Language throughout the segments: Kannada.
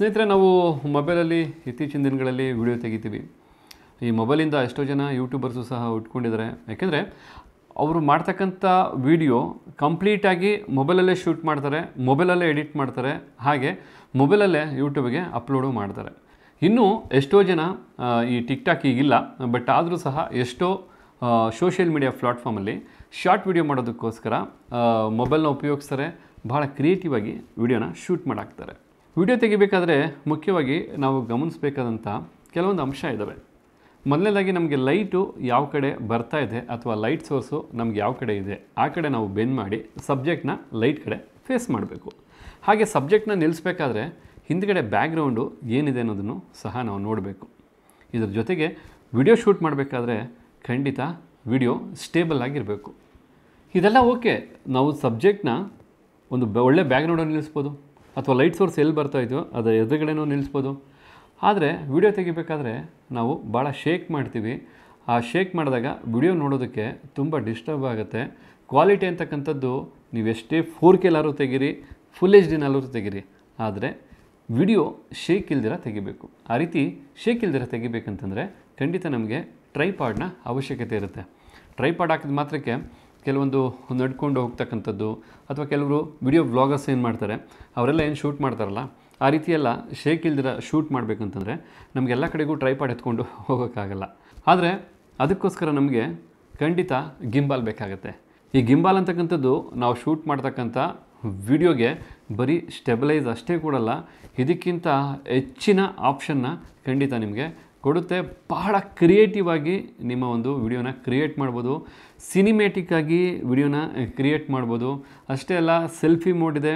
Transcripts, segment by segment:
ಸ್ನೇಹಿತರೆ ನಾವು ಮೊಬೈಲಲ್ಲಿ ಇತ್ತೀಚಿನ ದಿನಗಳಲ್ಲಿ ವಿಡಿಯೋ ತೆಗಿತೀವಿ ಈ ಮೊಬೈಲಿಂದ ಎಷ್ಟೋ ಜನ ಯೂಟ್ಯೂಬರ್ಸು ಸಹ ಉಟ್ಕೊಂಡಿದ್ದಾರೆ ಯಾಕೆಂದರೆ ಅವರು ಮಾಡ್ತಕ್ಕಂಥ ವಿಡಿಯೋ ಕಂಪ್ಲೀಟಾಗಿ ಮೊಬೈಲಲ್ಲೇ ಶೂಟ್ ಮಾಡ್ತಾರೆ ಮೊಬೈಲಲ್ಲೇ ಎಡಿಟ್ ಮಾಡ್ತಾರೆ ಹಾಗೆ ಮೊಬೈಲಲ್ಲೇ ಯೂಟ್ಯೂಬ್ಗೆ ಅಪ್ಲೋಡು ಮಾಡ್ತಾರೆ ಇನ್ನೂ ಎಷ್ಟೋ ಜನ ಈ ಟಾಕ್ ಈಗಿಲ್ಲ ಬಟ್ ಆದರೂ ಸಹ ಎಷ್ಟೋ ಸೋಷಿಯಲ್ ಮೀಡಿಯಾ ಪ್ಲಾಟ್ಫಾರ್ಮಲ್ಲಿ ಶಾರ್ಟ್ ವಿಡಿಯೋ ಮಾಡೋದಕ್ಕೋಸ್ಕರ ಮೊಬೈಲ್ನ ಉಪಯೋಗಿಸ್ತಾರೆ ಭಾಳ ಕ್ರಿಯೇಟಿವ್ ಆಗಿ ವಿಡಿಯೋನ ಶೂಟ್ ಮಾಡಾಕ್ತಾರೆ ವಿಡಿಯೋ ತೆಗಿಬೇಕಾದ್ರೆ ಮುಖ್ಯವಾಗಿ ನಾವು ಗಮನಿಸಬೇಕಾದಂಥ ಕೆಲವೊಂದು ಅಂಶ ಇದ್ದಾವೆ ಮೊದಲನೇದಾಗಿ ನಮಗೆ ಲೈಟು ಯಾವ ಕಡೆ ಬರ್ತಾ ಇದೆ ಅಥವಾ ಲೈಟ್ ಸೋರ್ಸು ನಮ್ಗೆ ಯಾವ ಕಡೆ ಇದೆ ಆ ಕಡೆ ನಾವು ಬೆನ್ ಮಾಡಿ ಸಬ್ಜೆಕ್ಟ್ನ ಲೈಟ್ ಕಡೆ ಫೇಸ್ ಮಾಡಬೇಕು ಹಾಗೆ ಸಬ್ಜೆಕ್ಟ್ನ ನಿಲ್ಲಿಸ್ಬೇಕಾದ್ರೆ ಹಿಂದ್ಗಡೆ ಬ್ಯಾಕ್ಗ್ರೌಂಡು ಏನಿದೆ ಅನ್ನೋದನ್ನು ಸಹ ನಾವು ನೋಡಬೇಕು ಇದರ ಜೊತೆಗೆ ವಿಡಿಯೋ ಶೂಟ್ ಮಾಡಬೇಕಾದ್ರೆ ಖಂಡಿತ ವಿಡಿಯೋ ಸ್ಟೇಬಲ್ ಆಗಿರಬೇಕು ಇದೆಲ್ಲ ಓಕೆ ನಾವು ಸಬ್ಜೆಕ್ಟ್ನ ಒಂದು ಒಳ್ಳೆ ಬ್ಯಾಕ್ಗ್ರೌಂಡಲ್ಲಿ ನಿಲ್ಲಿಸ್ಬೋದು ಅಥವಾ ಲೈಟ್ ಸೋರ್ಸ್ ಎಲ್ಲಿ ಇದೆಯೋ ಅದರ ಎದುರುಗಡೆನೂ ನಿಲ್ಲಿಸ್ಬೋದು ಆದರೆ ವಿಡಿಯೋ ತೆಗಿಬೇಕಾದ್ರೆ ನಾವು ಭಾಳ ಶೇಕ್ ಮಾಡ್ತೀವಿ ಆ ಶೇಕ್ ಮಾಡಿದಾಗ ವಿಡಿಯೋ ನೋಡೋದಕ್ಕೆ ತುಂಬ ಡಿಸ್ಟರ್ಬ್ ಆಗುತ್ತೆ ಕ್ವಾಲಿಟಿ ಅಂತಕ್ಕಂಥದ್ದು ನೀವೆಷ್ಟೇ ಫೋರ್ ಕೆಲಾದರೂ ತೆಗೀರಿ ಫುಲ್ ಎಚ್ ಡಿನಲ್ಲೂ ತೆಗೀರಿ ಆದರೆ ವಿಡಿಯೋ ಶೇಕ್ ಇಲ್ದಿರ ತೆಗಿಬೇಕು ಆ ರೀತಿ ಶೇಕ್ ಇಲ್ದಿರ ತೆಗಿಬೇಕಂತಂದರೆ ಖಂಡಿತ ನಮಗೆ ಟ್ರೈಪಾಡ್ನ ಅವಶ್ಯಕತೆ ಇರುತ್ತೆ ಟ್ರೈಪಾಡ್ ಹಾಕಿದ ಮಾತ್ರಕ್ಕೆ ಕೆಲವೊಂದು ನಡ್ಕೊಂಡು ಹೋಗ್ತಕ್ಕಂಥದ್ದು ಅಥವಾ ಕೆಲವರು ವಿಡಿಯೋ ವ್ಲಾಗರ್ಸ್ ಏನು ಮಾಡ್ತಾರೆ ಅವರೆಲ್ಲ ಏನು ಶೂಟ್ ಮಾಡ್ತಾರಲ್ಲ ಆ ರೀತಿಯೆಲ್ಲ ಶೇಕ್ ಇಲ್ದಿರ ಶೂಟ್ ಮಾಡಬೇಕಂತಂದರೆ ನಮಗೆಲ್ಲ ಕಡೆಗೂ ಟ್ರೈಪಾಡ್ ಎತ್ಕೊಂಡು ಹೋಗೋಕ್ಕಾಗಲ್ಲ ಆದರೆ ಅದಕ್ಕೋಸ್ಕರ ನಮಗೆ ಖಂಡಿತ ಗಿಂಬಾಲ್ ಬೇಕಾಗುತ್ತೆ ಈ ಗಿಂಬಾಲ್ ಅಂತಕ್ಕಂಥದ್ದು ನಾವು ಶೂಟ್ ಮಾಡ್ತಕ್ಕಂಥ ವಿಡಿಯೋಗೆ ಬರೀ ಸ್ಟೆಬಿಲೈಸ್ ಅಷ್ಟೇ ಕೊಡಲ್ಲ ಇದಕ್ಕಿಂತ ಹೆಚ್ಚಿನ ಆಪ್ಷನ್ನ ಖಂಡಿತ ನಿಮಗೆ ಕೊಡುತ್ತೆ ಬಹಳ ಕ್ರಿಯೇಟಿವ್ ಆಗಿ ನಿಮ್ಮ ಒಂದು ವಿಡಿಯೋನ ಕ್ರಿಯೇಟ್ ಮಾಡ್ಬೋದು ಆಗಿ ವಿಡಿಯೋನ ಕ್ರಿಯೇಟ್ ಮಾಡ್ಬೋದು ಅಷ್ಟೇ ಅಲ್ಲ ಸೆಲ್ಫಿ ಮೋಡ್ ಇದೆ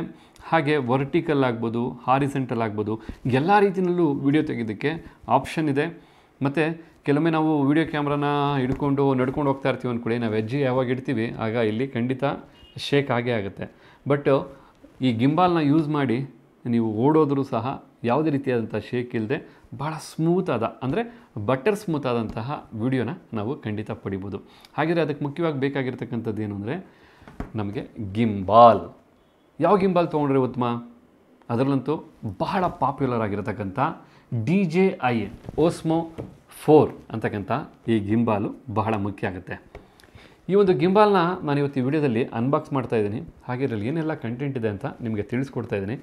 ಹಾಗೆ ವರ್ಟಿಕಲ್ ಆಗ್ಬೋದು ಹಾರಿಸೆಂಟಲ್ ಆಗ್ಬೋದು ಎಲ್ಲ ರೀತಿಯಲ್ಲೂ ವಿಡಿಯೋ ತೆಗೆಯೋದಕ್ಕೆ ಆಪ್ಷನ್ ಇದೆ ಮತ್ತು ಕೆಲವೊಮ್ಮೆ ನಾವು ವಿಡಿಯೋ ಕ್ಯಾಮ್ರಾನ ಹಿಡ್ಕೊಂಡು ನಡ್ಕೊಂಡು ಹೋಗ್ತಾ ಇರ್ತೀವಿ ಅಂದ್ಕೊಳ್ಳಿ ನಾವು ಹೆಜ್ಜೆ ಯಾವಾಗ ಇಡ್ತೀವಿ ಆಗ ಇಲ್ಲಿ ಖಂಡಿತ ಶೇಕ್ ಆಗೇ ಆಗುತ್ತೆ ಬಟ್ ಈ ಗಿಂಬಾಲ್ನ ಯೂಸ್ ಮಾಡಿ ನೀವು ಓಡೋದ್ರೂ ಸಹ ಯಾವುದೇ ರೀತಿಯಾದಂಥ ಶೇಕ್ ಇಲ್ಲದೆ ಭಾಳ ಸ್ಮೂತಾದ ಅಂದರೆ ಬಟರ್ ಸ್ಮೂತ್ ಆದಂತಹ ವಿಡಿಯೋನ ನಾವು ಖಂಡಿತ ಪಡಿಬೋದು ಹಾಗಿದ್ರೆ ಅದಕ್ಕೆ ಮುಖ್ಯವಾಗಿ ಬೇಕಾಗಿರ್ತಕ್ಕಂಥದ್ದು ಏನು ಅಂದರೆ ನಮಗೆ ಗಿಂಬಾಲ್ ಯಾವ ಗಿಂಬಾಲ್ ತೊಗೊಂಡ್ರೆ ಉತ್ತಮ ಅದರಲ್ಲಂತೂ ಬಹಳ ಪಾಪ್ಯುಲರ್ ಆಗಿರತಕ್ಕಂಥ D J I a Osmo four ಅಂತಕ್ಕಂಥ ಈ ಗಿಂಬಾಲು ಬಹಳ ಮುಖ್ಯ ಆಗುತ್ತೆ ಈ ಒಂದು ಗಿಂಬಾಲ್ನ ನಾನು ಇವತ್ತು ಈ ವಿಡಿಯೋದಲ್ಲಿ ಅನ್ಬಾಕ್ಸ್ ಮಾಡ್ತಾ ಇದ್ದೀನಿ ಹಾಗೆ ಇದರಲ್ಲಿ ಏನೆಲ್ಲ ಕಂಟೆಂಟ್ ಇದೆ ಅಂತ ನಿಮಗೆ ತಿಳಿಸ್ಕೊಡ್ತಾ ಇದ್ದೀನಿ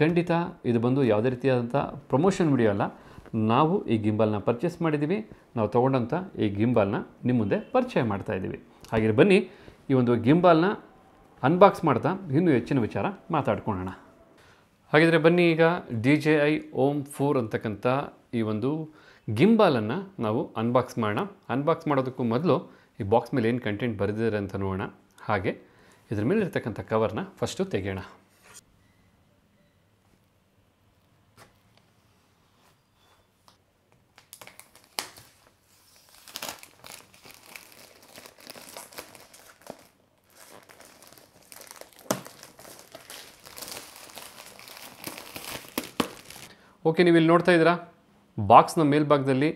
ಖಂಡಿತ ಇದು ಬಂದು ಯಾವುದೇ ರೀತಿಯಾದಂಥ ಪ್ರಮೋಷನ್ ವಿಡಿಯೋ ಅಲ್ಲ ನಾವು ಈ ಗಿಂಬಾಲ್ನ ಪರ್ಚೇಸ್ ಮಾಡಿದ್ದೀವಿ ನಾವು ತೊಗೊಂಡಂಥ ಈ ಗಿಂಬಾಲ್ನ ನಿಮ್ಮ ಮುಂದೆ ಪರಿಚಯ ಮಾಡ್ತಾ ಇದ್ದೀವಿ ಹಾಗೆ ಬನ್ನಿ ಈ ಒಂದು ಗಿಂಬಾಲ್ನ ಅನ್ಬಾಕ್ಸ್ ಮಾಡ್ತಾ ಇನ್ನೂ ಹೆಚ್ಚಿನ ವಿಚಾರ ಮಾತಾಡ್ಕೊಳ್ಳೋಣ ಹಾಗಿದ್ರೆ ಬನ್ನಿ ಈಗ D J I OM four ಅಂತಕ್ಕಂಥ ಈ ಒಂದು ಗಿಂಬಾಲನ್ನು ನಾವು ಅನ್ಬಾಕ್ಸ್ ಮಾಡೋಣ ಅನ್ಬಾಕ್ಸ್ ಮಾಡೋದಕ್ಕೂ ಮೊದಲು ಈ ಬಾಕ್ಸ್ ಮೇಲೆ ಏನು ಕಂಟೆಂಟ್ ಬರೆದಿದ್ದಾರೆ ಅಂತ ನೋಡೋಣ ಹಾಗೆ ಇದ್ರ ಮೇಲೆ ಇರ್ತಕ್ಕಂಥ ಕವರ್ನ ಫಸ್ಟು ತೆಗೆಯೋಣ ಓಕೆ ನೀವು ಇಲ್ಲಿ ನೋಡ್ತಾ ಇದ್ದೀರಾ ಬಾಕ್ಸ್ನ ಮೇಲ್ಭಾಗದಲ್ಲಿ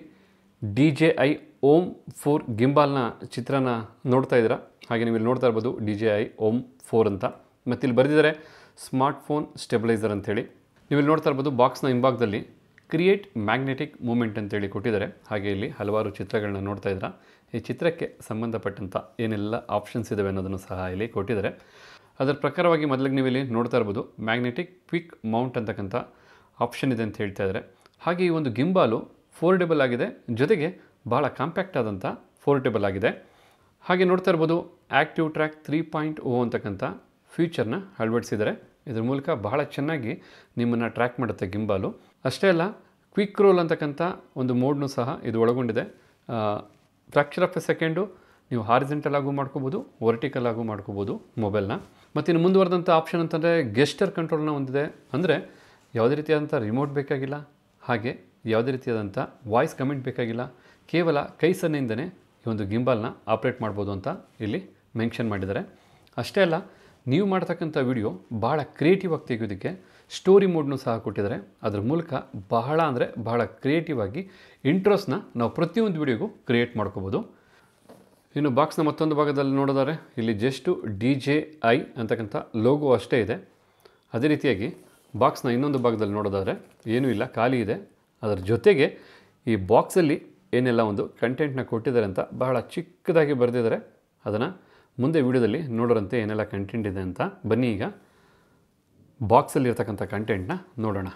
D J I OM four ಗಿಂಬಾಲ್ನ ಚಿತ್ರನ ನೋಡ್ತಾ ಇದ್ದೀರಾ ಹಾಗೆ ನೀವು ಇಲ್ಲಿ ನೋಡ್ತಾ ಇರ್ಬೋದು D J I OM four ಅಂತ ಮತ್ತು ಇಲ್ಲಿ ಬರೆದಿದ್ದಾರೆ ಸ್ಮಾರ್ಟ್ಫೋನ್ ಸ್ಟೆಬಿಲೈಸರ್ ಅಂತೇಳಿ ನೀವು ಇಲ್ಲಿ ನೋಡ್ತಾ ಇರ್ಬೋದು ಬಾಕ್ಸ್ನ ಹಿಂಭಾಗದಲ್ಲಿ ಕ್ರಿಯೇಟ್ ಮ್ಯಾಗ್ನೆಟಿಕ್ ಮೂಮೆಂಟ್ ಅಂತೇಳಿ ಕೊಟ್ಟಿದ್ದಾರೆ ಹಾಗೆ ಇಲ್ಲಿ ಹಲವಾರು ಚಿತ್ರಗಳನ್ನ ನೋಡ್ತಾ ಇದ್ದೀರಾ ಈ ಚಿತ್ರಕ್ಕೆ ಸಂಬಂಧಪಟ್ಟಂಥ ಏನೆಲ್ಲ ಆಪ್ಷನ್ಸ್ ಇದ್ದಾವೆ ಅನ್ನೋದನ್ನು ಸಹ ಇಲ್ಲಿ ಕೊಟ್ಟಿದ್ದಾರೆ ಅದರ ಪ್ರಕಾರವಾಗಿ ಮೊದಲಿಗೆ ನೀವು ಇಲ್ಲಿ ನೋಡ್ತಾ ಇರ್ಬೋದು ಮ್ಯಾಗ್ನೆಟಿಕ್ ಕ್ವಿಕ್ ಮೌಂಟ್ ಅಂತಕ್ಕಂಥ ಆಪ್ಷನ್ ಇದೆ ಅಂತ ಹೇಳ್ತಾ ಇದ್ದಾರೆ ಹಾಗೆ ಈ ಒಂದು ಗಿಂಬಾಲು ಫೋರ್ಡೆಬಲ್ ಆಗಿದೆ ಜೊತೆಗೆ ಭಾಳ ಕಾಂಪ್ಯಾಕ್ಟ್ ಆದಂಥ ಫೋರ್ಟೇಬಲ್ ಆಗಿದೆ ಹಾಗೆ ನೋಡ್ತಾ ಇರ್ಬೋದು active track three point o ಅಂತಕ್ಕಂಥ ಫ್ಯೂಚರ್ನ ಅಳವಡಿಸಿದ್ದಾರೆ ಇದ್ರ ಮೂಲಕ ಬಹಳ ಚೆನ್ನಾಗಿ ನಿಮ್ಮನ್ನು ಟ್ರ್ಯಾಕ್ ಮಾಡುತ್ತೆ ಗಿಂಬಾಲು ಅಷ್ಟೇ ಅಲ್ಲ ಕ್ವಿಕ್ ರೋಲ್ ಅಂತಕ್ಕಂಥ ಒಂದು ಮೋಡ್ನು ಸಹ ಇದು ಒಳಗೊಂಡಿದೆ ಫ್ರ್ಯಾಕ್ಚರ್ ಆಫ್ ಎ ಸೆಕೆಂಡು ನೀವು ಹಾರಿಜೆಂಟಲ್ ಆಗು ಮಾಡ್ಕೋಬೋದು ವರ್ಟಿಕಲ್ ಆಗು ಮಾಡ್ಕೋಬೋದು ಮೊಬೈಲ್ನ ಮತ್ತು ಇನ್ನು ಮುಂದುವರೆದಂಥ ಆಪ್ಷನ್ ಅಂತಂದರೆ ಗೆಸ್ಟರ್ ಕಂಟ್ರೋಲ್ನ ಹೊಂದಿದೆ ಅಂದರೆ ಯಾವುದೇ ರೀತಿಯಾದಂಥ ರಿಮೋಟ್ ಬೇಕಾಗಿಲ್ಲ ಹಾಗೆ ಯಾವುದೇ ರೀತಿಯಾದಂಥ ವಾಯ್ಸ್ ಕಮೆಂಟ್ ಬೇಕಾಗಿಲ್ಲ ಕೇವಲ ಕೈ ಸನ್ನೆಯಿಂದನೇ ಈ ಒಂದು ಗಿಂಬಲ್ನ ಆಪ್ರೇಟ್ ಮಾಡ್ಬೋದು ಅಂತ ಇಲ್ಲಿ ಮೆನ್ಷನ್ ಮಾಡಿದ್ದಾರೆ ಅಷ್ಟೇ ಅಲ್ಲ ನೀವು ಮಾಡ್ತಕ್ಕಂಥ ವಿಡಿಯೋ ಬಹಳ ಕ್ರಿಯೇಟಿವ್ ಆಗಿ ತೆಗೆಯೋದಕ್ಕೆ ಸ್ಟೋರಿ ಮೋಡ್ನು ಸಹ ಕೊಟ್ಟಿದ್ದಾರೆ ಅದರ ಮೂಲಕ ಬಹಳ ಅಂದರೆ ಬಹಳ ಕ್ರಿಯೇಟಿವ್ ಆಗಿ ಇಂಟ್ರೆಸ್ಟ್ನ ನಾವು ಪ್ರತಿಯೊಂದು ವಿಡಿಯೋಗೂ ಕ್ರಿಯೇಟ್ ಮಾಡ್ಕೋಬೋದು ಇನ್ನು ಬಾಕ್ಸ್ನ ಮತ್ತೊಂದು ಭಾಗದಲ್ಲಿ ನೋಡಿದರೆ ಇಲ್ಲಿ ಜಸ್ಟು ಡಿ ಜೆ ಐ ಅಂತಕ್ಕಂಥ ಲೋಗೋ ಅಷ್ಟೇ ಇದೆ ಅದೇ ರೀತಿಯಾಗಿ ಬಾಕ್ಸ್ನ ಇನ್ನೊಂದು ಭಾಗದಲ್ಲಿ ನೋಡೋದಾದರೆ ಏನೂ ಇಲ್ಲ ಖಾಲಿ ಇದೆ ಅದರ ಜೊತೆಗೆ ಈ ಬಾಕ್ಸಲ್ಲಿ ಏನೆಲ್ಲ ಒಂದು ಕಂಟೆಂಟ್ನ ಕೊಟ್ಟಿದ್ದಾರೆ ಅಂತ ಬಹಳ ಚಿಕ್ಕದಾಗಿ ಬರೆದಿದ್ದಾರೆ ಅದನ್ನು ಮುಂದೆ ವಿಡಿಯೋದಲ್ಲಿ ನೋಡೋರಂತೆ ಏನೆಲ್ಲ ಕಂಟೆಂಟ್ ಇದೆ ಅಂತ ಬನ್ನಿ ಈಗ ಬಾಕ್ಸಲ್ಲಿರ್ತಕ್ಕಂಥ ಕಂಟೆಂಟ್ನ ನೋಡೋಣ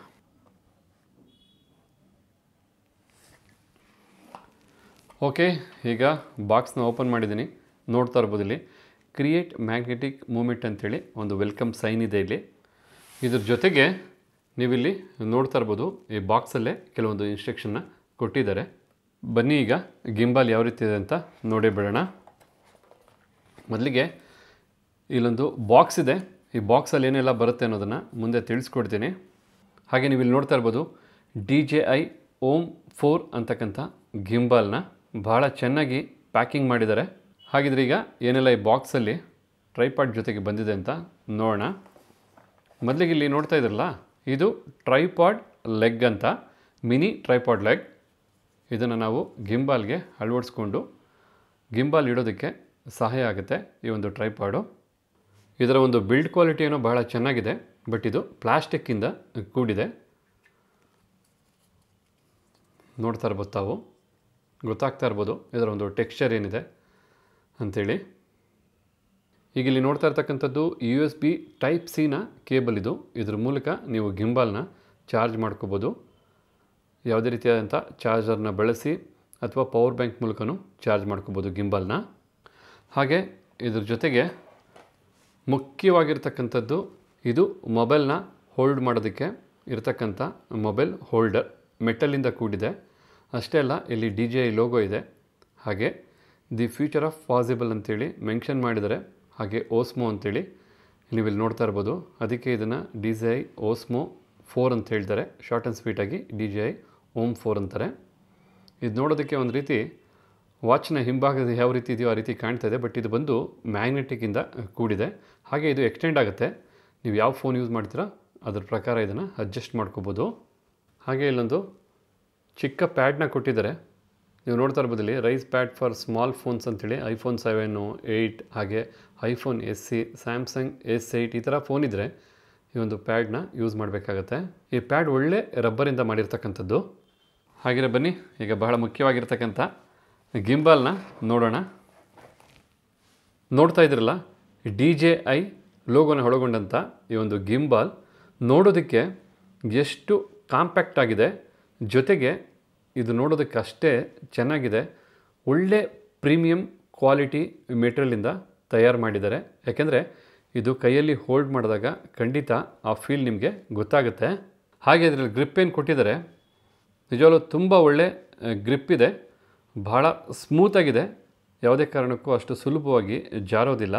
ಓಕೆ ಈಗ ಬಾಕ್ಸ್ನ ಓಪನ್ ಮಾಡಿದ್ದೀನಿ ನೋಡ್ತಾ ಇರ್ಬೋದು ಇಲ್ಲಿ ಕ್ರಿಯೇಟ್ ಮ್ಯಾಗ್ನೆಟಿಕ್ ಮೂಮೆಂಟ್ ಅಂತೇಳಿ ಒಂದು ವೆಲ್ಕಮ್ ಸೈನ್ ಇದೆ ಇಲ್ಲಿ ಇದ್ರ ಜೊತೆಗೆ ನೀವಿಲ್ಲಿ ನೋಡ್ತಾ ಇರ್ಬೋದು ಈ ಬಾಕ್ಸಲ್ಲೇ ಕೆಲವೊಂದು ಇನ್ಸ್ಟ್ರಕ್ಷನ್ನ ಕೊಟ್ಟಿದ್ದಾರೆ ಬನ್ನಿ ಈಗ ಗಿಂಬಾಲ್ ಯಾವ ರೀತಿ ಇದೆ ಅಂತ ನೋಡಿ ಬಿಡೋಣ ಮೊದಲಿಗೆ ಇಲ್ಲೊಂದು ಬಾಕ್ಸ್ ಇದೆ ಈ ಬಾಕ್ಸಲ್ಲಿ ಏನೆಲ್ಲ ಬರುತ್ತೆ ಅನ್ನೋದನ್ನು ಮುಂದೆ ತಿಳಿಸ್ಕೊಡ್ತೀನಿ ಹಾಗೆ ನೀವು ಇಲ್ಲಿ ನೋಡ್ತಾ ಇರ್ಬೋದು D J I OM four ಅಂತಕ್ಕಂಥ ಗಿಂಬಾಲ್ನ ಭಾಳ ಚೆನ್ನಾಗಿ ಪ್ಯಾಕಿಂಗ್ ಮಾಡಿದ್ದಾರೆ ಹಾಗಿದ್ರೆ ಈಗ ಏನೆಲ್ಲ ಈ ಬಾಕ್ಸಲ್ಲಿ ಟ್ರೈಪಾಡ್ ಜೊತೆಗೆ ಬಂದಿದೆ ಅಂತ ನೋಡೋಣ ಮೊದಲಿಗೆ ಇಲ್ಲಿ ನೋಡ್ತಾ ಇದ್ರಲ್ಲ ಇದು ಟ್ರೈಪಾಡ್ ಲೆಗ್ ಅಂತ ಮಿನಿ ಟ್ರೈಪಾಡ್ ಲೆಗ್ ಇದನ್ನು ನಾವು ಗಿಂಬಾಲ್ಗೆ ಅಳವಡಿಸ್ಕೊಂಡು ಗಿಂಬಾಲ್ ಇಡೋದಕ್ಕೆ ಸಹಾಯ ಆಗುತ್ತೆ ಈ ಒಂದು ಟ್ರೈಪಾಡು ಇದರ ಒಂದು ಬಿಲ್ಡ್ ಕ್ವಾಲಿಟಿ ಏನೋ ಬಹಳ ಚೆನ್ನಾಗಿದೆ ಬಟ್ ಇದು ಪ್ಲಾಸ್ಟಿಕ್ಕಿಂದ ಕೂಡಿದೆ ನೋಡ್ತಾ ಇರ್ಬೋದು ತಾವು ಗೊತ್ತಾಗ್ತಾ ಇರ್ಬೋದು ಇದರ ಒಂದು ಟೆಕ್ಸ್ಚರ್ ಏನಿದೆ ಅಂಥೇಳಿ ಈಗ ಇಲ್ಲಿ ನೋಡ್ತಾ ಇರ್ತಕ್ಕಂಥದ್ದು ಯು ಎಸ್ ಬಿ ಟೈಪ್ ಸಿನ ಕೇಬಲ್ ಇದು ಇದ್ರ ಮೂಲಕ ನೀವು ಗಿಂಬಾಲ್ನ ಚಾರ್ಜ್ ಮಾಡ್ಕೋಬೋದು ಯಾವುದೇ ರೀತಿಯಾದಂಥ ಚಾರ್ಜರ್ನ ಬಳಸಿ ಅಥವಾ ಪವರ್ ಬ್ಯಾಂಕ್ ಮೂಲಕನೂ ಚಾರ್ಜ್ ಮಾಡ್ಕೋಬೋದು ಗಿಂಬಲ್ನ ಹಾಗೆ ಇದ್ರ ಜೊತೆಗೆ ಮುಖ್ಯವಾಗಿರ್ತಕ್ಕಂಥದ್ದು ಇದು ಮೊಬೈಲ್ನ ಹೋಲ್ಡ್ ಮಾಡೋದಕ್ಕೆ ಇರತಕ್ಕಂಥ ಮೊಬೈಲ್ ಹೋಲ್ಡರ್ ಮೆಟಲಿಂದ ಕೂಡಿದೆ ಅಷ್ಟೇ ಅಲ್ಲ ಇಲ್ಲಿ ಡಿ ಜೆ ಐ ಲೋಗೋ ಇದೆ ಹಾಗೆ ದಿ ಫ್ಯೂಚರ್ ಆಫ್ ಪಾಸಿಬಲ್ ಅಂತೇಳಿ ಮೆನ್ಷನ್ ಮಾಡಿದ್ದಾರೆ ಹಾಗೆ ಓಸ್ಮೋ ಅಂತೇಳಿ ನೀವು ಇಲ್ಲಿ ನೋಡ್ತಾ ಇರ್ಬೋದು ಅದಕ್ಕೆ ಇದನ್ನು D J I Osmo four ಅಂತ ಹೇಳ್ತಾರೆ ಶಾರ್ಟ್ ಆ್ಯಂಡ್ ಸ್ವೀಟಾಗಿ D J I OM four ಅಂತಾರೆ ಇದು ನೋಡೋದಕ್ಕೆ ಒಂದು ರೀತಿ ವಾಚ್ನ ಹಿಂಭಾಗದ ಯಾವ ರೀತಿ ಇದೆಯೋ ಆ ರೀತಿ ಕಾಣ್ತಾ ಇದೆ ಬಟ್ ಇದು ಬಂದು ಮ್ಯಾಗ್ನೆಟಿಕ್ಕಿಂದ ಕೂಡಿದೆ ಹಾಗೆ ಇದು ಎಕ್ಸ್ಟೆಂಡ್ ಆಗುತ್ತೆ ನೀವು ಯಾವ ಫೋನ್ ಯೂಸ್ ಮಾಡ್ತೀರಾ ಅದರ ಪ್ರಕಾರ ಇದನ್ನು ಅಡ್ಜಸ್ಟ್ ಮಾಡ್ಕೋಬೋದು ಹಾಗೆ ಇಲ್ಲೊಂದು ಚಿಕ್ಕ ಪ್ಯಾಡ್ನ ಕೊಟ್ಟಿದ್ದಾರೆ ನೀವು ನೋಡ್ತಾ ಇರ್ಬೋದಲ್ಲಿ rise pad for small phones ಅಂತೇಳಿ ಐಫೋನ್ ಸೆವೆನು ಏಯ್ಟ್ ಹಾಗೆ iPhone S C Samsung S eight ಈ ಥರ ಫೋನ್ ಇದ್ದರೆ ಈ ಒಂದು ಪ್ಯಾಡ್ನ ಯೂಸ್ ಮಾಡಬೇಕಾಗತ್ತೆ ಈ ಪ್ಯಾಡ್ ಒಳ್ಳೆ ರಬ್ಬರಿಂದ ಮಾಡಿರ್ತಕ್ಕಂಥದ್ದು ಹಾಗೆಯೇ ಬನ್ನಿ ಈಗ ಬಹಳ ಮುಖ್ಯವಾಗಿರ್ತಕ್ಕಂಥ ಗಿಂಬಲ್ನ ನೋಡೋಣ ನೋಡ್ತಾ ಇದ್ರಲ್ಲ ಡಿ ಜೆ ಐ ಲೋಗೋನ ಒಳಗೊಂಡಂಥ ಈ ಒಂದು ಗಿಂಬಾಲ್ ನೋಡೋದಕ್ಕೆ ಎಷ್ಟು ಕಾಂಪ್ಯಾಕ್ಟ್ ಆಗಿದೆ ಜೊತೆಗೆ ಇದು ಅಷ್ಟೇ ಚೆನ್ನಾಗಿದೆ ಒಳ್ಳೆ ಪ್ರೀಮಿಯಂ ಕ್ವಾಲಿಟಿ ಮೆಟೀರಿಯಲಿಂದ ತಯಾರು ಮಾಡಿದ್ದಾರೆ ಯಾಕೆಂದರೆ ಇದು ಕೈಯಲ್ಲಿ ಹೋಲ್ಡ್ ಮಾಡಿದಾಗ ಖಂಡಿತ ಆ ಫೀಲ್ ನಿಮಗೆ ಗೊತ್ತಾಗುತ್ತೆ ಹಾಗೆ ಅದರಲ್ಲಿ ಗ್ರಿಪ್ ಏನು ಕೊಟ್ಟಿದ್ದಾರೆ ನಿಜವಾಗ್ಲೂ ತುಂಬ ಒಳ್ಳೆ ಗ್ರಿಪ್ ಇದೆ ಭಾಳ ಸ್ಮೂತಾಗಿದೆ ಯಾವುದೇ ಕಾರಣಕ್ಕೂ ಅಷ್ಟು ಸುಲಭವಾಗಿ ಜಾರೋದಿಲ್ಲ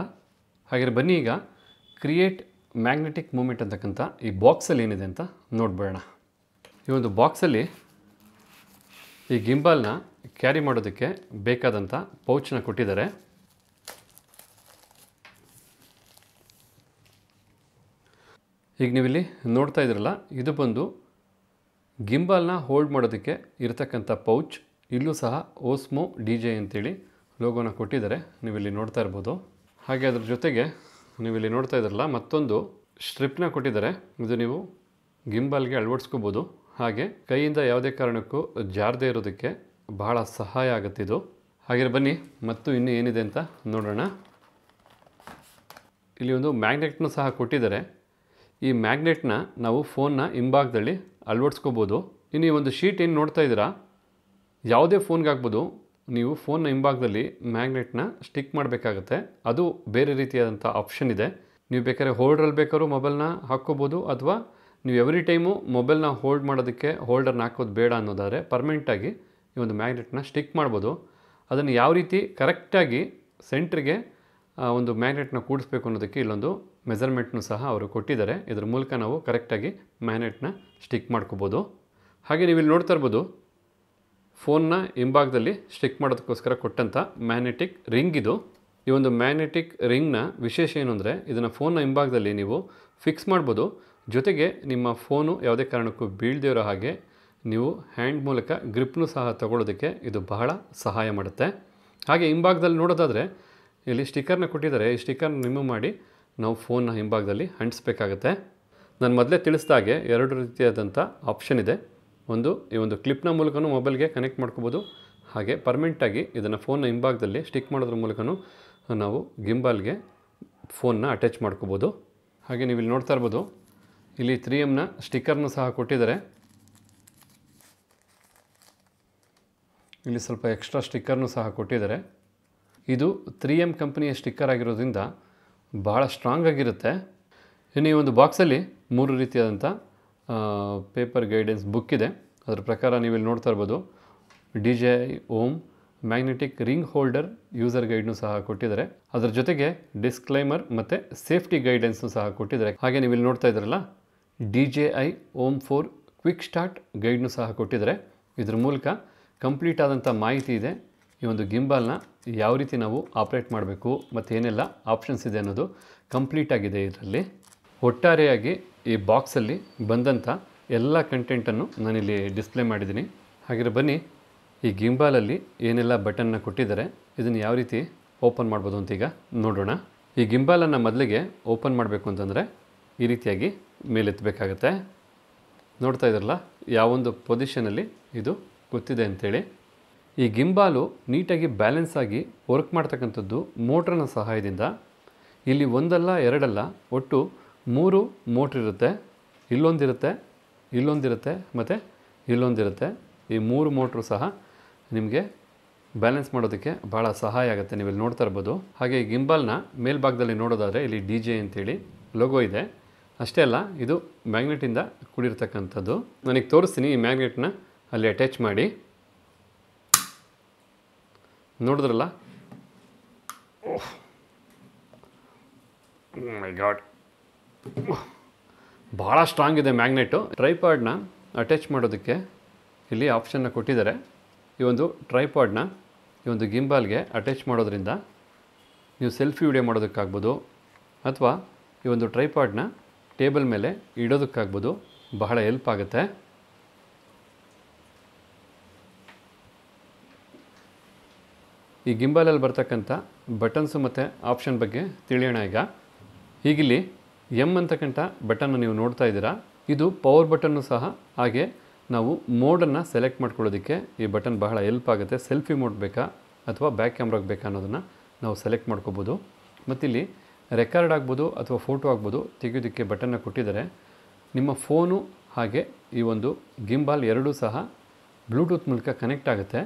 ಹಾಗೆ ಬನ್ನಿ ಈಗ ಕ್ರಿಯೇಟ್ ಮ್ಯಾಗ್ನೆಟಿಕ್ ಮೂಮೆಂಟ್ ಅಂತಕ್ಕಂಥ ಈ ಬಾಕ್ಸಲ್ಲಿ ಏನಿದೆ ಅಂತ ನೋಡ್ಬೋಣ ಈ ಒಂದು ಬಾಕ್ಸಲ್ಲಿ ಈ ಗಿಂಬಲ್ನ ಕ್ಯಾರಿ ಮಾಡೋದಕ್ಕೆ ಬೇಕಾದಂಥ ಪೌಚನ್ನ ಕೊಟ್ಟಿದ್ದಾರೆ ಈಗ ನೀವಿಲ್ಲಿ ನೋಡ್ತಾ ಇದ್ರಲ್ಲ ಇದು ಬಂದು ಗಿಂಬಲ್ನ ಹೋಲ್ಡ್ ಮಾಡೋದಕ್ಕೆ ಇರತಕ್ಕಂಥ ಪೌಚ್ ಇಲ್ಲೂ ಸಹ ಓಸ್ಮೋ ಡಿ ಜೆ ಅಂತೇಳಿ ಲೋಗೋನ ಕೊಟ್ಟಿದ್ದಾರೆ ನೀವಿಲ್ಲಿ ನೋಡ್ತಾ ಇರ್ಬೋದು ಹಾಗೆ ಅದ್ರ ಜೊತೆಗೆ ನೀವಿಲ್ಲಿ ನೋಡ್ತಾ ಇದ್ರಲ್ಲ ಮತ್ತೊಂದು ಸ್ಟ್ರಿಪ್ನ ಕೊಟ್ಟಿದ್ದಾರೆ ಇದು ನೀವು ಗಿಂಬಾಲ್ಗೆ ಅಳವಡಿಸ್ಕೋಬೋದು ಹಾಗೆ ಕೈಯಿಂದ ಯಾವುದೇ ಕಾರಣಕ್ಕೂ ಜಾರದೇ ಇರೋದಕ್ಕೆ ಬಹಳ ಸಹಾಯ ಆಗುತ್ತಿದ್ದು ಹಾಗೆ ಬನ್ನಿ ಮತ್ತು ಇನ್ನೂ ಏನಿದೆ ಅಂತ ನೋಡೋಣ ಇಲ್ಲಿ ಒಂದು ಮ್ಯಾಗ್ನೆಟ್ನೂ ಸಹ ಕೊಟ್ಟಿದ್ದಾರೆ ಈ ಮ್ಯಾಗ್ನೆಟ್ನ ನಾವು ಫೋನ್ನ ಹಿಂಭಾಗದಲ್ಲಿ ಅಳವಡಿಸ್ಕೋಬೋದು ಇನ್ನು ಈ ಒಂದು ಶೀಟ್ ಏನು ನೋಡ್ತಾ ಇದ್ದೀರಾ ಯಾವುದೇ ಫೋನ್ಗೆ ಆಗ್ಬೋದು ನೀವು ಫೋನ್ನ ಹಿಂಭಾಗದಲ್ಲಿ ಮ್ಯಾಗ್ನೆಟ್ನ ಸ್ಟಿಕ್ ಮಾಡಬೇಕಾಗತ್ತೆ ಅದು ಬೇರೆ ರೀತಿಯಾದಂಥ ಆಪ್ಷನ್ ಇದೆ ನೀವು ಬೇಕಾದ್ರೆ ಹೋಲ್ಡ್ರಲ್ಲಿ ಬೇಕಾದ್ರೂ ಮೊಬೈಲ್ನ ಹಾಕ್ಕೋಬೋದು ಅಥವಾ ನೀವು ಎವ್ರಿ ಟೈಮು ಮೊಬೈಲ್ನ ಹೋಲ್ಡ್ ಮಾಡೋದಕ್ಕೆ ಹೋಲ್ಡರ್ನ ಹಾಕೋದು ಬೇಡ ಅನ್ನೋದಾದರೆ ಪರ್ಮನೆಂಟಾಗಿ ಈ ಒಂದು ಮ್ಯಾಗ್ನೆಟ್ನ ಸ್ಟಿಕ್ ಮಾಡ್ಬೋದು ಅದನ್ನು ಯಾವ ರೀತಿ ಕರೆಕ್ಟಾಗಿ ಸೆಂಟ್ರಿಗೆ ಒಂದು ಮ್ಯಾಗ್ನೆಟ್ನ ಕೂಡಿಸ್ಬೇಕು ಅನ್ನೋದಕ್ಕೆ ಇಲ್ಲೊಂದು ಮೆಸರ್ಮೆಂಟ್ನು ಸಹ ಅವರು ಕೊಟ್ಟಿದ್ದಾರೆ ಇದರ ಮೂಲಕ ನಾವು ಕರೆಕ್ಟಾಗಿ ಮ್ಯಾಗ್ನೆಟ್ನ ಸ್ಟಿಕ್ ಮಾಡ್ಕೋಬೋದು ಹಾಗೆ ನೀವು ಇಲ್ಲಿ ನೋಡ್ತಾ ಇರ್ಬೋದು ಫೋನ್ನ ಹಿಂಭಾಗದಲ್ಲಿ ಸ್ಟಿಕ್ ಮಾಡೋದಕ್ಕೋಸ್ಕರ ಕೊಟ್ಟಂಥ ಮ್ಯಾಗ್ನೆಟಿಕ್ ರಿಂಗ್ ಇದು ಈ ಒಂದು ಮ್ಯಾಗ್ನೆಟಿಕ್ ರಿಂಗ್ನ ವಿಶೇಷ ಏನು ಅಂದರೆ ಇದನ್ನು ಫೋನ್ನ ಹಿಂಭಾಗದಲ್ಲಿ ನೀವು ಫಿಕ್ಸ್ ಮಾಡ್ಬೋದು ಜೊತೆಗೆ ನಿಮ್ಮ ಫೋನು ಯಾವುದೇ ಕಾರಣಕ್ಕೂ ಬೀಳದೇ ಇರೋ ಹಾಗೆ ನೀವು ಹ್ಯಾಂಡ್ ಮೂಲಕ ಗ್ರಿಪ್ನು ಸಹ ತಗೊಳ್ಳೋದಕ್ಕೆ ಇದು ಬಹಳ ಸಹಾಯ ಮಾಡುತ್ತೆ ಹಾಗೆ ಹಿಂಭಾಗದಲ್ಲಿ ನೋಡೋದಾದರೆ ಇಲ್ಲಿ ಸ್ಟಿಕ್ಕರ್ನ ಕೊಟ್ಟಿದ್ದಾರೆ ಈ ಸ್ಟಿಕ್ಕರ್ನ ರಿಮೂವ್ ಮಾಡಿ ನಾವು ಫೋನ್ನ ಹಿಂಭಾಗದಲ್ಲಿ ಅಂಟಿಸ್ಬೇಕಾಗತ್ತೆ ನಾನು ಮೊದಲೇ ತಿಳಿಸ್ದಾಗೆ ಎರಡು ರೀತಿಯಾದಂಥ ಆಪ್ಷನ್ ಇದೆ ಒಂದು ಈ ಒಂದು ಕ್ಲಿಪ್ನ ಮೂಲಕನೂ ಮೊಬೈಲ್ಗೆ ಕನೆಕ್ಟ್ ಮಾಡ್ಕೋಬೋದು ಹಾಗೆ ಪರ್ಮನೆಂಟಾಗಿ ಇದನ್ನು ಫೋನ್ನ ಹಿಂಭಾಗದಲ್ಲಿ ಸ್ಟಿಕ್ ಮಾಡೋದ್ರ ಮೂಲಕನೂ ನಾವು ಗಿಂಬಾಲ್ಗೆ ಫೋನ್ನ ಅಟ್ಯಾಚ್ ಮಾಡ್ಕೋಬೋದು ಹಾಗೆ ನೀವು ಇಲ್ಲಿ ನೋಡ್ತಾ ಇರ್ಬೋದು ಇಲ್ಲಿ ತ್ರೀ ಎಮ್ನ ಸ್ಟಿಕ್ಕರ್ನೂ ಸಹ ಕೊಟ್ಟಿದ್ದಾರೆ ಇಲ್ಲಿ ಸ್ವಲ್ಪ ಎಕ್ಸ್ಟ್ರಾ ಸ್ಟಿಕ್ಕರ್ನೂ ಸಹ ಕೊಟ್ಟಿದ್ದಾರೆ ಇದು ತ್ರೀ ಎಮ್ ಕಂಪ್ನಿಯ ಸ್ಟಿಕ್ಕರ್ ಆಗಿರೋದ್ರಿಂದ ಭಾಳ ಸ್ಟ್ರಾಂಗ್ ಆಗಿರುತ್ತೆ ಇನ್ನು ಈ ಒಂದು ಬಾಕ್ಸಲ್ಲಿ ಮೂರು ರೀತಿಯಾದಂಥ ಪೇಪರ್ ಗೈಡೆನ್ಸ್ ಬುಕ್ ಇದೆ ಅದರ ಪ್ರಕಾರ ನೀವು ಇಲ್ಲಿ ನೋಡ್ತಾ ಇರ್ಬೋದು D J I OM magnetic ring holder user ಗೈಡ್ನು ಸಹ ಕೊಟ್ಟಿದ್ದಾರೆ ಅದರ ಜೊತೆಗೆ ಡಿಸ್ಕ್ಲೈಮರ್ ಮತ್ತು ಸೇಫ್ಟಿ ಗೈಡೆನ್ಸ್ನು ಸಹ ಕೊಟ್ಟಿದ್ದಾರೆ ಹಾಗೆ ನೀವು ಇಲ್ಲಿ ನೋಡ್ತಾ ಇದ್ದೀರಲ್ಲ D J I OM four quick start ಗೈಡ್ನು ಸಹ ಕೊಟ್ಟಿದ್ದಾರೆ ಇದ್ರ ಮೂಲಕ ಕಂಪ್ಲೀಟ್ ಆದಂಥ ಮಾಹಿತಿ ಇದೆ ಈ ಒಂದು ಗಿಂಬಾಲ್ನ ಯಾವ ರೀತಿ ನಾವು ಆಪ್ರೇಟ್ ಮಾಡಬೇಕು ಮತ್ತು ಏನೆಲ್ಲ ಆಪ್ಷನ್ಸ್ ಇದೆ ಅನ್ನೋದು ಕಂಪ್ಲೀಟ್ ಆಗಿದೆ ಇದರಲ್ಲಿ ಒಟ್ಟಾರೆಯಾಗಿ ಈ ಬಾಕ್ಸಲ್ಲಿ ಬಂದಂಥ ಎಲ್ಲ ಕಂಟೆಂಟನ್ನು ನಾನಿಲ್ಲಿ ಡಿಸ್ಪ್ಲೇ ಮಾಡಿದ್ದೀನಿ ಹಾಗೆ ಬನ್ನಿ ಈ ಗಿಂಬಾಲಲ್ಲಿ ಏನೆಲ್ಲ ಬಟನ್ನ ಕೊಟ್ಟಿದ್ದಾರೆ ಇದನ್ನು ಯಾವ ರೀತಿ ಓಪನ್ ಮಾಡ್ಬೋದು ಅಂತ ಈಗ ನೋಡೋಣ ಈ ಗಿಂಬಾಲನ್ನು ಮೊದಲಿಗೆ ಓಪನ್ ಮಾಡಬೇಕು ಅಂತಂದರೆ ಈ ರೀತಿಯಾಗಿ ಮೇಲೆತ್ತಬೇಕಾಗತ್ತೆ ನೋಡ್ತಾ ಇದ್ರಲ್ಲ ಯಾವೊಂದು ಪೊಸಿಷನಲ್ಲಿ ಇದು ಗೊತ್ತಿದೆ ಅಂಥೇಳಿ ಈ ಗಿಂಬಾಲು ನೀಟಾಗಿ ಬ್ಯಾಲೆನ್ಸ್ ಆಗಿ ವರ್ಕ್ ಮಾಡ್ತಕ್ಕಂಥದ್ದು ಮೋಟ್ರನ ಸಹಾಯದಿಂದ ಇಲ್ಲಿ ಒಂದಲ್ಲ ಎರಡಲ್ಲ ಒಟ್ಟು ಮೂರು ಮೋಟ್ರ್ ಇರುತ್ತೆ ಇಲ್ಲೊಂದಿರುತ್ತೆ ಇಲ್ಲೊಂದಿರುತ್ತೆ ಮತ್ತು ಇಲ್ಲೊಂದಿರುತ್ತೆ ಈ ಮೂರು ಮೋಟ್ರು ಸಹ ನಿಮಗೆ ಬ್ಯಾಲೆನ್ಸ್ ಮಾಡೋದಕ್ಕೆ ಭಾಳ ಸಹಾಯ ಆಗುತ್ತೆ ನೀವು ಇಲ್ಲಿ ನೋಡ್ತಾ ಇರ್ಬೋದು ಹಾಗೆ ಈ ಗಿಂಬಾಲ್ನ ಮೇಲ್ಭಾಗದಲ್ಲಿ ನೋಡೋದಾದರೆ ಇಲ್ಲಿ ಡಿ ಜೆ ಅಂತೇಳಿ ಲೋಗೋ ಇದೆ ಅಷ್ಟೇ ಅಲ್ಲ ಇದು ಮ್ಯಾಗ್ನೆಟಿಂದ ಕೂಡಿರ್ತಕ್ಕಂಥದ್ದು ನನಗೆ ತೋರಿಸ್ತೀನಿ ಈ ಮ್ಯಾಗ್ನೆಟ್ನ ಅಲ್ಲಿ ಅಟ್ಯಾಚ್ ಮಾಡಿ ನೋಡಿದ್ರಲ್ಲ ಓಹ್ ಮೈ ಗಾಡ್ ಭಾಳ ಸ್ಟ್ರಾಂಗ್ ಇದೆ ಮ್ಯಾಗ್ನೆಟು ಟ್ರೈಪಾಡ್ನ ಅಟ್ಯಾಚ್ ಮಾಡೋದಕ್ಕೆ ಇಲ್ಲಿ ಆಪ್ಷನ್ನ ಕೊಟ್ಟಿದ್ದಾರೆ ಈ ಒಂದು ಟ್ರೈಪಾಡ್ನ ಈ ಒಂದು ಗಿಂಬಾಲ್ಗೆ ಅಟ್ಯಾಚ್ ಮಾಡೋದ್ರಿಂದ ನೀವು ಸೆಲ್ಫಿ ವಿಡಿಯೋ ಮಾಡೋದಕ್ಕಾಗ್ಬೋದು ಅಥವಾ ಈ ಒಂದು ಟ್ರೈಪಾಡ್ನ ಟೇಬಲ್ ಮೇಲೆ ಇಡೋದಕ್ಕಾಗ್ಬೋದು ಬಹಳ ಹೆಲ್ಪ್ ಆಗುತ್ತೆ ಈ ಗಿಂಬಾಲಲ್ಲಿ ಬರ್ತಕ್ಕಂಥ ಬಟನ್ಸು ಮತ್ತು ಆಪ್ಷನ್ ಬಗ್ಗೆ ತಿಳಿಯೋಣ ಈಗ ಈಗಿಲ್ಲಿ ಎಮ್ ಅಂತಕ್ಕಂಥ ಬಟನ್ನು ನೀವು ನೋಡ್ತಾ ಇದ್ದೀರಾ ಇದು ಪವರ್ ಬಟನ್ನು ಸಹ ಹಾಗೆ ನಾವು ಮೋಡನ್ನು ಸೆಲೆಕ್ಟ್ ಮಾಡ್ಕೊಳ್ಳೋದಕ್ಕೆ ಈ ಬಟನ್ ಬಹಳ ಹೆಲ್ಪ್ ಆಗುತ್ತೆ ಸೆಲ್ಫಿ ಮೋಡ್ ಬೇಕಾ ಅಥವಾ ಬ್ಯಾಕ್ ಕ್ಯಾಮ್ರಾಗೆ ಬೇಕಾ ಅನ್ನೋದನ್ನು ನಾವು ಸೆಲೆಕ್ಟ್ ಮಾಡ್ಕೋಬೋದು ಮತ್ತಿಲ್ಲಿ ರೆಕಾರ್ಡ್ ಆಗ್ಬೋದು ಅಥವಾ ಫೋಟೋ ಆಗ್ಬೋದು ತೆಗೆಯೋದಕ್ಕೆ ಬಟನ್ನ ಕೊಟ್ಟಿದ್ದಾರೆ ನಿಮ್ಮ ಫೋನು ಹಾಗೆ ಈ ಒಂದು ಗಿಂಬಾಲ್ ಎರಡೂ ಸಹ ಬ್ಲೂಟೂತ್ ಮೂಲಕ ಕನೆಕ್ಟ್ ಆಗುತ್ತೆ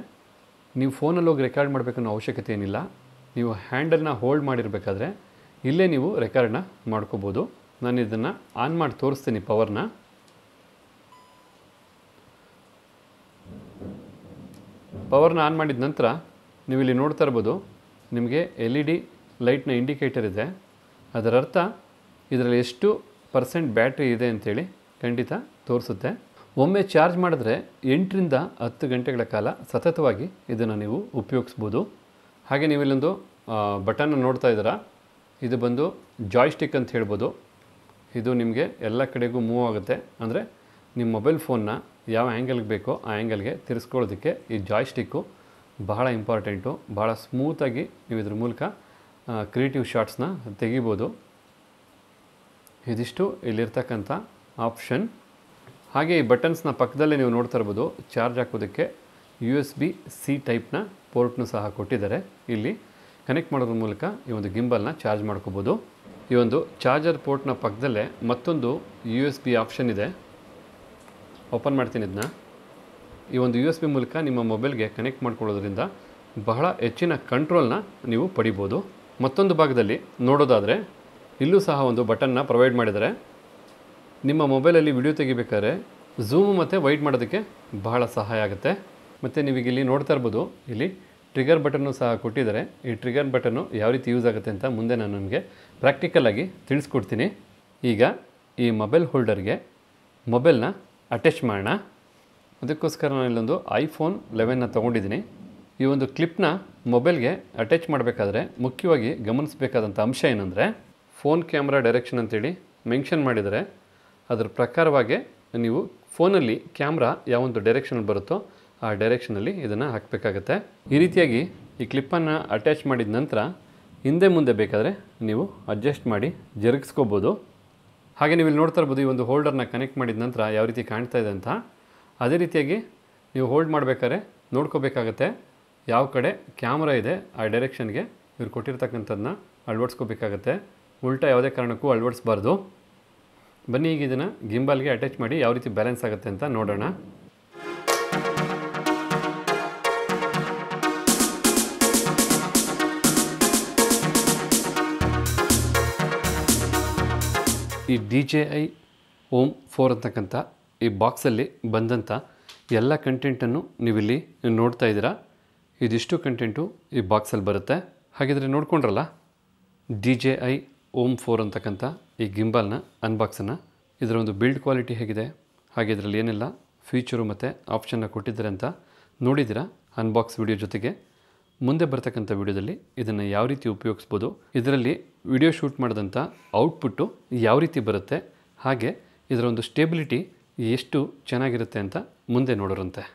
ನೀವು ಫೋನಲ್ಲಿ ಹೋಗಿ ರೆಕಾರ್ಡ್ ಮಾಡಬೇಕನ್ನೋ ಅವಶ್ಯಕತೆ ಏನಿಲ್ಲ ನೀವು ಹ್ಯಾಂಡಲ್ನ ಹೋಲ್ಡ್ ಮಾಡಿರಬೇಕಾದ್ರೆ ಇಲ್ಲೇ ನೀವು ರೆಕಾರ್ಡನ್ನ ಮಾಡ್ಕೋಬೋದು ನಾನು ಇದನ್ನು ಆನ್ ಮಾಡಿ ತೋರಿಸ್ತೀನಿ ಪವರ್ನ ಪವರ್ನ ಆನ್ ಮಾಡಿದ ನಂತರ ನೀವು ಇಲ್ಲಿ ನೋಡ್ತಾ ಇರ್ಬೋದು ನಿಮಗೆ ಎಲ್ ಇ ಡಿ ಲೈಟ್ನ ಇಂಡಿಕೇಟರ್ ಇದೆ ಅದರರ್ಥ ಇದರಲ್ಲಿ ಎಷ್ಟು ಪರ್ಸೆಂಟ್ ಬ್ಯಾಟ್ರಿ ಇದೆ ಅಂಥೇಳಿ ಖಂಡಿತ ತೋರಿಸುತ್ತೆ ಒಮ್ಮೆ ಚಾರ್ಜ್ ಮಾಡಿದ್ರೆ ಎಂಟರಿಂದ ಹತ್ತು ಗಂಟೆಗಳ ಕಾಲ ಸತತವಾಗಿ ಇದನ್ನು ನೀವು ಉಪಯೋಗಿಸ್ಬೋದು ಹಾಗೆ ನೀವಿಲ್ಲೊಂದು ಬಟನ್ನ ನೋಡ್ತಾ ಇದ್ದೀರಾ ಇದು ಬಂದು ಜಾಯ್ಸ್ಟಿಕ್ ಅಂತ ಹೇಳ್ಬೋದು ಇದು ನಿಮಗೆ ಎಲ್ಲ ಕಡೆಗೂ ಮೂವ್ ಆಗುತ್ತೆ ಅಂದರೆ ನಿಮ್ಮ ಮೊಬೈಲ್ ಫೋನ್ನ ಯಾವ ಆ್ಯಂಗಲ್ಗೆ ಬೇಕೋ ಆ ಆ್ಯಂಗಲ್ಗೆ ತಿರ್ಸ್ಕೊಳ್ಳೋದಕ್ಕೆ ಈ ಜಾಯ್ಸ್ಟಿಕ್ಕು ಬಹಳ ಇಂಪಾರ್ಟೆಂಟು ಬಹಳ ಸ್ಮೂತಾಗಿ ನೀವು ಇದ್ರ ಮೂಲಕ ಕ್ರಿಯೇಟಿವ್ ಶಾಟ್ಸ್ನ ತೆಗಿಬೋದು ಇದಿಷ್ಟು ಇಲ್ಲಿರ್ತಕ್ಕಂಥ ಆಪ್ಷನ್ ಹಾಗೆ ಈ ಬಟನ್ಸ್ನ ಪಕ್ಕದಲ್ಲೇ ನೀವು ನೋಡ್ತಾ ಇರ್ಬೋದು ಚಾರ್ಜ್ ಹಾಕೋದಕ್ಕೆ ಯು ಎಸ್ ಬಿ ಸಿ ಟೈಪ್ನ ಪೋರ್ಟ್ನು ಸಹ ಕೊಟ್ಟಿದ್ದಾರೆ ಇಲ್ಲಿ ಕನೆಕ್ಟ್ ಮಾಡೋದ್ರ ಮೂಲಕ ಈ ಒಂದು ಗಿಂಬಲ್ನ ಚಾರ್ಜ್ ಮಾಡ್ಕೋಬೋದು ಈ ಒಂದು ಚಾರ್ಜರ್ ಪೋರ್ಟ್ನ ಪಕ್ಕದಲ್ಲೇ ಮತ್ತೊಂದು ಯು ಎಸ್ ಬಿ ಆಪ್ಷನ್ ಇದೆ ಓಪನ್ ಮಾಡ್ತೀನಿ ಇದನ್ನ ಈ ಒಂದು ಯು ಎಸ್ ಬಿ ಮೂಲಕ ನಿಮ್ಮ ಮೊಬೈಲ್ಗೆ ಕನೆಕ್ಟ್ ಮಾಡ್ಕೊಳ್ಳೋದ್ರಿಂದ ಬಹಳ ಹೆಚ್ಚಿನ ಕಂಟ್ರೋಲ್ನ ನೀವು ಪಡಿಬೋದು ಮತ್ತೊಂದು ಭಾಗದಲ್ಲಿ ನೋಡೋದಾದರೆ ಇಲ್ಲೂ ಸಹ ಒಂದು ಬಟನ್ನ ಪ್ರೊವೈಡ್ ಮಾಡಿದ್ದಾರೆ ನಿಮ್ಮ ಮೊಬೈಲಲ್ಲಿ ವಿಡಿಯೋ ತೆಗಿಬೇಕಾದ್ರೆ ಝೂಮ್ ಮತ್ತು ವೈಟ್ ಮಾಡೋದಕ್ಕೆ ಬಹಳ ಸಹಾಯ ಆಗುತ್ತೆ ಮತ್ತು ನೀವೀಗ ಇಲ್ಲಿ ನೋಡ್ತಾ ಇರ್ಬೋದು ಇಲ್ಲಿ ಟ್ರಿಗರ್ ಬಟನ್ನು ಸಹ ಕೊಟ್ಟಿದ್ದಾರೆ ಈ ಟ್ರಿಗರ್ ಬಟನ್ನು ಯಾವ ರೀತಿ ಯೂಸ್ ಆಗುತ್ತೆ ಅಂತ ಮುಂದೆ ನಾನು ನಿಮಗೆ ಪ್ರಾಕ್ಟಿಕಲಾಗಿ ತಿಳಿಸ್ಕೊಡ್ತೀನಿ ಈಗ ಈ ಮೊಬೈಲ್ ಹೋಲ್ಡರ್ಗೆ ಮೊಬೈಲ್ನ ಅಟ್ಯಾಚ್ ಮಾಡೋಣ ಅದಕ್ಕೋಸ್ಕರ ನಾನು ಇಲ್ಲೊಂದು ಐಫೋನ್ ಲೆವೆನ್ನ ತೊಗೊಂಡಿದ್ದೀನಿ ಈ ಒಂದು ಕ್ಲಿಪ್ನ ಮೊಬೈಲ್ಗೆ ಅಟ್ಯಾಚ್ ಮಾಡಬೇಕಾದ್ರೆ ಮುಖ್ಯವಾಗಿ ಗಮನಿಸಬೇಕಾದಂಥ ಅಂಶ ಏನಂದರೆ ಫೋನ್ ಕ್ಯಾಮ್ರಾ ಡೈರೆಕ್ಷನ್ ಅಂತೇಳಿ ಮೆನ್ಷನ್ ಮಾಡಿದರೆ ಅದರ ಪ್ರಕಾರವಾಗಿ ನೀವು ಫೋನಲ್ಲಿ ಕ್ಯಾಮ್ರಾ ಯಾವೊಂದು ಡೈರೆಕ್ಷನಲ್ಲಿ ಬರುತ್ತೋ ಆ ಡೈರೆಕ್ಷನಲ್ಲಿ ಇದನ್ನು ಹಾಕಬೇಕಾಗತ್ತೆ ಈ ರೀತಿಯಾಗಿ ಈ ಕ್ಲಿಪ್ಪನ್ನು ಅಟ್ಯಾಚ್ ಮಾಡಿದ ನಂತರ ಹಿಂದೆ ಮುಂದೆ ಬೇಕಾದರೆ ನೀವು ಅಡ್ಜಸ್ಟ್ ಮಾಡಿ ಜರುಗಿಸ್ಕೋಬೋದು ಹಾಗೆ ನೀವು ಇಲ್ಲಿ ನೋಡ್ತಾ ಇರ್ಬೋದು ಈ ಒಂದು ಹೋಲ್ಡರ್ನ ಕನೆಕ್ಟ್ ಮಾಡಿದ ನಂತರ ಯಾವ ರೀತಿ ಕಾಣ್ತಾ ಇದೆ ಅಂತ ಅದೇ ರೀತಿಯಾಗಿ ನೀವು ಹೋಲ್ಡ್ ಮಾಡಬೇಕಾದ್ರೆ ನೋಡ್ಕೋಬೇಕಾಗತ್ತೆ ಯಾವ ಕಡೆ ಕ್ಯಾಮ್ರಾ ಇದೆ ಆ ಡೈರೆಕ್ಷನ್ಗೆ ಇವ್ರು ಕೊಟ್ಟಿರ್ತಕ್ಕಂಥದ್ದನ್ನ ಅಳವಡಿಸ್ಕೋಬೇಕಾಗತ್ತೆ ಉಲ್ಟಾ ಯಾವುದೇ ಕಾರಣಕ್ಕೂ ಅಳವಡಿಸ್ಬಾರ್ದು ಬನ್ನಿ ಈಗ ಇದನ್ನು ಗಿಂಬಲ್ಗೆ ಅಟ್ಯಾಚ್ ಮಾಡಿ ಯಾವ ರೀತಿ ಬ್ಯಾಲೆನ್ಸ್ ಆಗುತ್ತೆ ಅಂತ ನೋಡೋಣ ಈ D J I OM four ಅಂತಕ್ಕಂಥ ಈ ಬಾಕ್ಸಲ್ಲಿ ಬಂದಂಥ ಎಲ್ಲ ಕಂಟೆಂಟನ್ನು ನೀವಿಲ್ಲಿ ನೋಡ್ತಾ ಇದ್ದೀರಾ ಇದಿಷ್ಟು ಕಂಟೆಂಟು ಈ ಬಾಕ್ಸಲ್ಲಿ ಬರುತ್ತೆ ಹಾಗಿದ್ರೆ ನೋಡ್ಕೊಂಡ್ರಲ್ಲ D J I OM four ಅಂತಕ್ಕಂಥ ಈ ಗಿಂಬಲ್ನ ಅನ್ಬಾಕ್ಸನ್ನು ಇದರ ಒಂದು ಬಿಲ್ಡ್ ಕ್ವಾಲಿಟಿ ಹೇಗಿದೆ ಹಾಗೆ ಇದರಲ್ಲಿ ಏನೆಲ್ಲ ಫೀಚರು ಮತ್ತು ಆಪ್ಷನ್ನ ಕೊಟ್ಟಿದ್ದಾರೆ ಅಂತ ನೋಡಿದ್ದೀರಾ ಅನ್ಬಾಕ್ಸ್ ವಿಡಿಯೋ ಜೊತೆಗೆ ಮುಂದೆ ಬರ್ತಕ್ಕಂಥ ವಿಡಿಯೋದಲ್ಲಿ ಇದನ್ನು ಯಾವ ರೀತಿ ಉಪಯೋಗಿಸ್ಬೋದು ಇದರಲ್ಲಿ ವಿಡಿಯೋ ಶೂಟ್ ಮಾಡಿದಂಥ ಔಟ್ಪುಟ್ಟು ಯಾವ ರೀತಿ ಬರುತ್ತೆ ಹಾಗೆ ಇದರ ಒಂದು ಸ್ಟೇಬಿಲಿಟಿ ಎಷ್ಟು ಚೆನ್ನಾಗಿರುತ್ತೆ ಅಂತ ಮುಂದೆ ನೋಡೋರಂತೆ